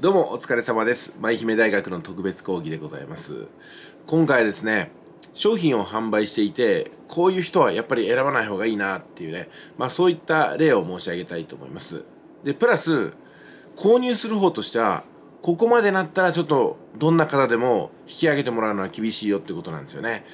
どうもお疲れ様です。舞姫大学の特別講義でございます。今回はですね、商品を販売していて、こういう人はやっぱり選ばない方がいいなっていうね、まあそういった例を申し上げたいと思います。で、プラス、購入する方としては、ここまでなったらちょっとどんな方でも引き上げてもらうのは厳しいよってことなんですよね。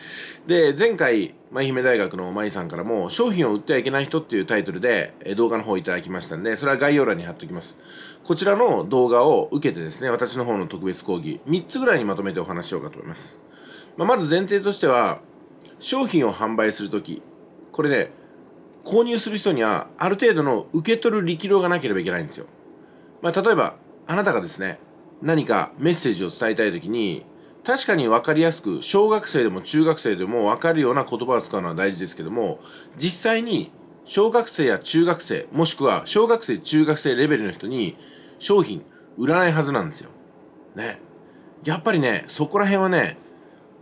で、前回、舞姫大学の舞さんからも商品を売ってはいけない人っていうタイトルで動画の方いただきましたんで、それは概要欄に貼っておきます。こちらの動画を受けてですね、私の方の特別講義、3つぐらいにまとめてお話しようかと思います。まあ、まず前提としては、商品を販売するとき、これね、購入する人にはある程度の受け取る力量がなければいけないんですよ。まあ、例えば、あなたがですね、何かメッセージを伝えたい時に確かに分かりやすく小学生でも中学生でも分かるような言葉を使うのは大事ですけども実際に小学生や中学生もしくは小学生中学生レベルの人に商品売らないはずなんですよ。ね。やっぱりねそこら辺はね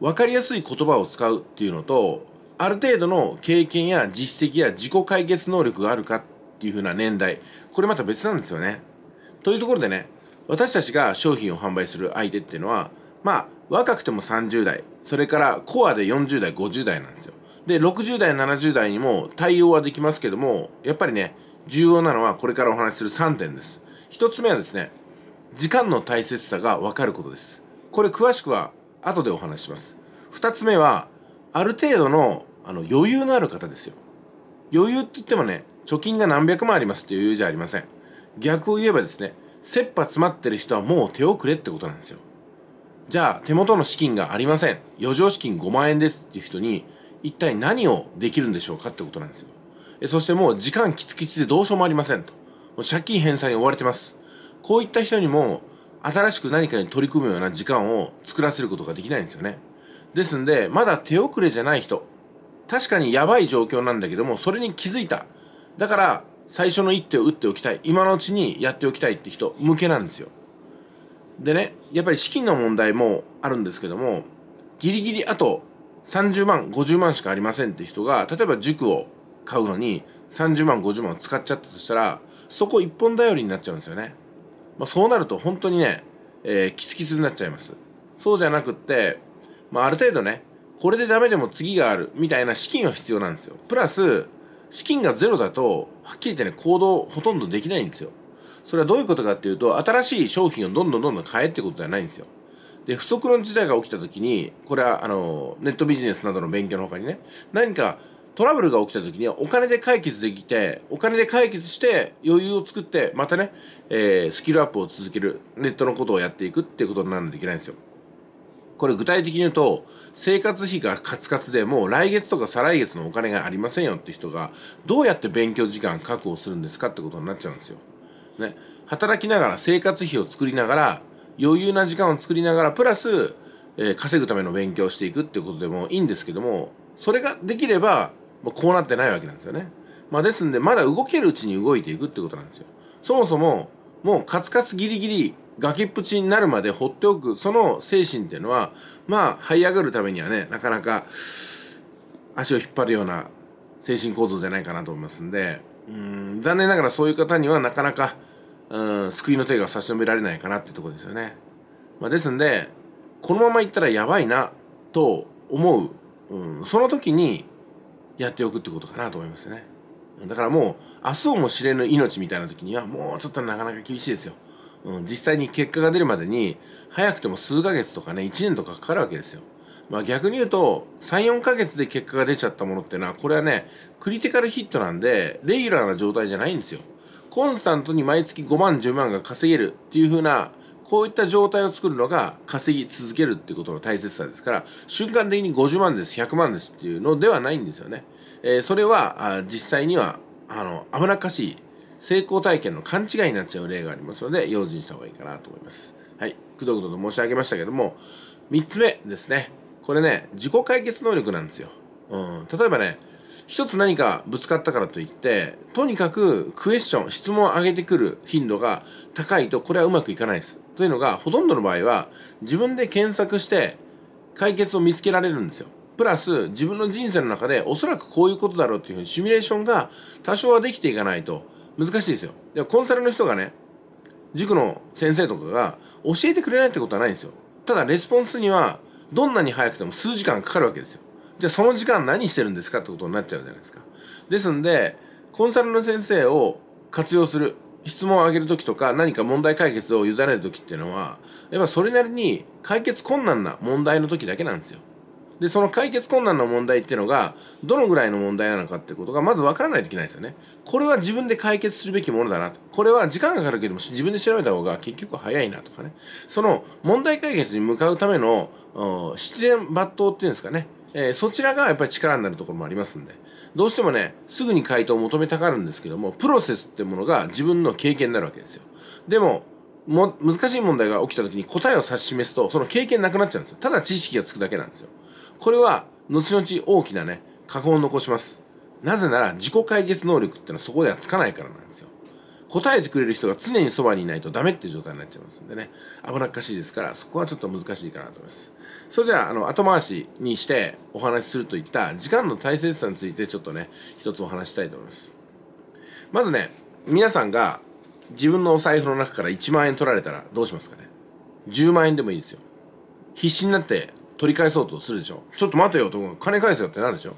分かりやすい言葉を使うっていうのとある程度の経験や実績や自己解決能力があるかっていうふうな年代これまた別なんですよね。というところでね私たちが商品を販売する相手っていうのは、まあ、若くても30代、それからコアで40代、50代なんですよ。で、60代、70代にも対応はできますけども、やっぱりね、重要なのはこれからお話しする3点です。1つ目はですね、時間の大切さが分かることです。これ詳しくは後でお話します。2つ目は、ある程度のあの余裕のある方ですよ。余裕って言ってもね、貯金が何百万ありますって余裕じゃありません。逆を言えばですね、切羽詰まってる人はもう手遅れってことなんですよ。じゃあ手元の資金がありません。余剰資金5万円ですっていう人に一体何をできるんでしょうかってことなんですよ。えそしてもう時間きつきつでどうしようもありませんと。もう借金返済に追われてます。こういった人にも新しく何かに取り組むような時間を作らせることができないんですよね。ですんで、まだ手遅れじゃない人。確かにやばい状況なんだけども、それに気づいた。だから、最初の一手を打っておきたい今のうちにやっておきたいって人向けなんですよでねやっぱり資金の問題もあるんですけどもギリギリあと30万50万しかありませんって人が例えば塾を買うのに30万50万を使っちゃったとしたらそこ一本頼りになっちゃうんですよね、まあ、そうなると本当にね、えー、キツキツになっちゃいますそうじゃなくって、まあ、ある程度ねこれでダメでも次があるみたいな資金は必要なんですよプラス資金がゼロだと、はっきり言ってね、行動ほとんどできないんですよ。それはどういうことかっていうと、新しい商品をどんどんどんどん買えってことではないんですよ。で、不足の事態が起きたときに、これは、あの、ネットビジネスなどの勉強の他にね、何かトラブルが起きたときにはお金で解決できて、お金で解決して余裕を作って、またね、えー、スキルアップを続ける、ネットのことをやっていくっていうことにならないといけないんですよ。これ具体的に言うと生活費がカツカツでもう来月とか再来月のお金がありませんよって人がどうやって勉強時間確保するんですかってことになっちゃうんですよ。ね、働きながら生活費を作りながら余裕な時間を作りながらプラス、えー、稼ぐための勉強をしていくっていうことでもいいんですけどもそれができれば、まあ、こうなってないわけなんですよね。まあ、ですんでまだ動けるうちに動いていくってことなんですよ。そもそももうカツカツギリギリ崖っぷちになるまで放っておくその精神っていうのはまあ這い上がるためにはねなかなか足を引っ張るような精神構造じゃないかなと思いますんでうん残念ながらそういう方にはなかなかうん救いの手が差し伸べられないかなっていうとこですよね。まあ、ですんでこのままいったらやばいなと思う、うん、その時にやっておくってことかなと思いますね。だからもう明日をも知れぬ命みたいな時にはもうちょっとなかなか厳しいですよ。うん、実際に結果が出るまでに早くても数ヶ月とかね1年とかかかるわけですよ。まあ、逆に言うと34ヶ月で結果が出ちゃったものってのはこれはねクリティカルヒットなんでレギュラーな状態じゃないんですよ。コンスタントに毎月5万10万が稼げるっていう風なこういった状態を作るのが稼ぎ続けるっていうことの大切さですから瞬間的に50万です100万ですっていうのではないんですよね。えー、それは実際にはあの危なっかしい成功体験の勘違いになっちゃう例がありますので、用心した方がいいかなと思います。はい。くどくどと申し上げましたけども、3つ目ですね。これね、自己解決能力なんですよ。うん。例えばね、一つ何かぶつかったからといって、とにかくクエスチョン、質問を上げてくる頻度が高いと、これはうまくいかないです。というのが、ほとんどの場合は、自分で検索して、解決を見つけられるんですよ。プラス、自分の人生の中で、おそらくこういうことだろうっていうふうにシミュレーションが多少はできていかないと、難しいですよでコンサルの人がね塾の先生とかが教えてくれないってことはないんですよただレスポンスにはどんなに早くても数時間かかるわけですよじゃあその時間何してるんですかってことになっちゃうじゃないですかですんでコンサルの先生を活用する質問を上げる時とか何か問題解決を委ねる時っていうのはやっぱそれなりに解決困難な問題の時だけなんですよでその解決困難の問題っていうのがどのぐらいの問題なのかってことがまず分からないといけないですよねこれは自分で解決するべきものだなとこれは時間がかかるけども自分で調べた方が結局早いなとかねその問題解決に向かうための自然抜刀っていうんですかね、えー、そちらがやっぱり力になるところもありますんでどうしてもねすぐに回答を求めたがるんですけどもプロセスってものが自分の経験になるわけですよでもも難しい問題が起きた時に答えを指し示すとその経験なくなっちゃうんですよただ知識がつくだけなんですよこれは後々大きなね過去を残しますなぜなら自己解決能力ってのはそこではつかないからなんですよ答えてくれる人が常にそばにいないとダメっていう状態になっちゃいますんでね危なっかしいですからそこはちょっと難しいかなと思いますそれではあの後回しにしてお話しするといった時間の大切さについてちょっとね一つお話したいと思いますまずね皆さんが自分のお財布の中から1万円取られたらどうしますかね10万円でもいいですよ必死になって取り返そうとするでしょちょっと待てよと金返せよってなるでしょ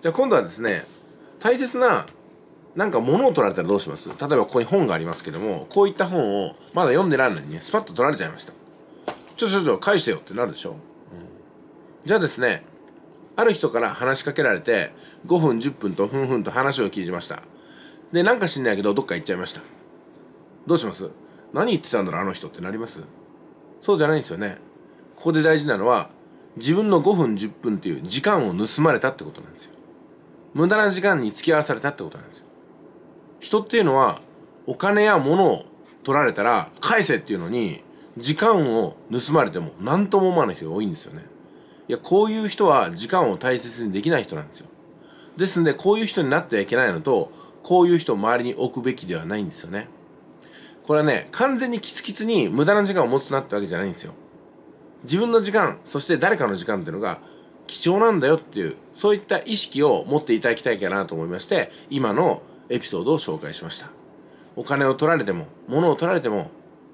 じゃあ今度はですね大切ななんか物を取られたらどうします例えばここに本がありますけどもこういった本をまだ読んでないのにねスパッと取られちゃいましたちょちょちょ返してよってなるでしょ、うん、じゃあですねある人から話しかけられて5分10分とふんふんと話を聞いてましたでなんか知んないけどどっか行っちゃいましたどうします何言ってたんだろうあの人ってなりますそうじゃないんですよねここで大事なのは自分の5分10分っていう時間を盗まれたってことなんですよ無駄な時間に付き合わされたってことなんですよ人っていうのはお金や物を取られたら返せっていうのに時間を盗まれても何とも思わない人が多いんですよねいやこういう人は時間を大切にできない人なんですよですんでこういう人になってはいけないのとこういう人を周りに置くべきではないんですよねこれはね完全にキツキツに無駄な時間を持つなってわけじゃないんですよ自分の時間、そして誰かの時間っていうのが貴重なんだよっていう、そういった意識を持っていただきたいかなと思いまして、今のエピソードを紹介しました。お金を取られても、物を取られても、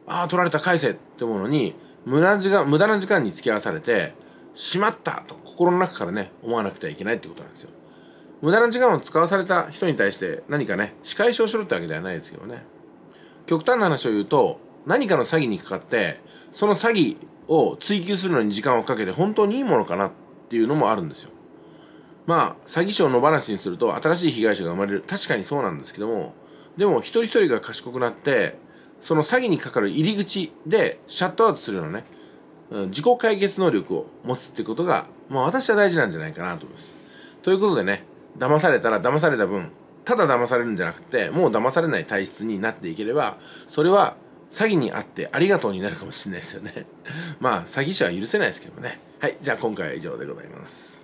ああ、取られた返せってものに、無駄な時間、無駄な時間に付き合わされて、しまったと心の中からね、思わなくてはいけないってことなんですよ。無駄な時間を使わされた人に対して何かね、仕返しをしろってわけではないですけどね。極端な話を言うと、何かの詐欺にかかって、その詐欺を追求するのに時間をかけて本当にいいものかなっていうのもあるんですよ。まあ、詐欺師を野放しにすると新しい被害者が生まれる。確かにそうなんですけども、でも一人一人が賢くなって、その詐欺にかかる入り口でシャットアウトするようなね、自己解決能力を持つってことが、まあ私は大事なんじゃないかなと思います。ということでね、騙されたら騙された分、ただ騙されるんじゃなくて、もう騙されない体質になっていければ、それは詐欺にあってありがとうになるかもしれないですよねまあ詐欺師は許せないですけどねはいじゃあ今回は以上でございます